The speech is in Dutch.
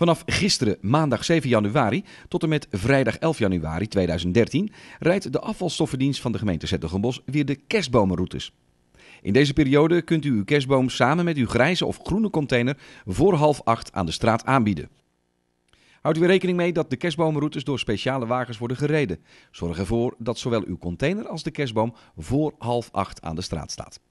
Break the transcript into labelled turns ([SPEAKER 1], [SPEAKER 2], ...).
[SPEAKER 1] Vanaf gisteren, maandag 7 januari, tot en met vrijdag 11 januari 2013, rijdt de afvalstoffendienst van de gemeente Zettelgenbos weer de kerstbomenroutes. In deze periode kunt u uw kerstboom samen met uw grijze of groene container voor half acht aan de straat aanbieden. Houdt u rekening mee dat de kerstbomenroutes door speciale wagens worden gereden. Zorg ervoor dat zowel uw container als de kerstboom voor half acht aan de straat staat.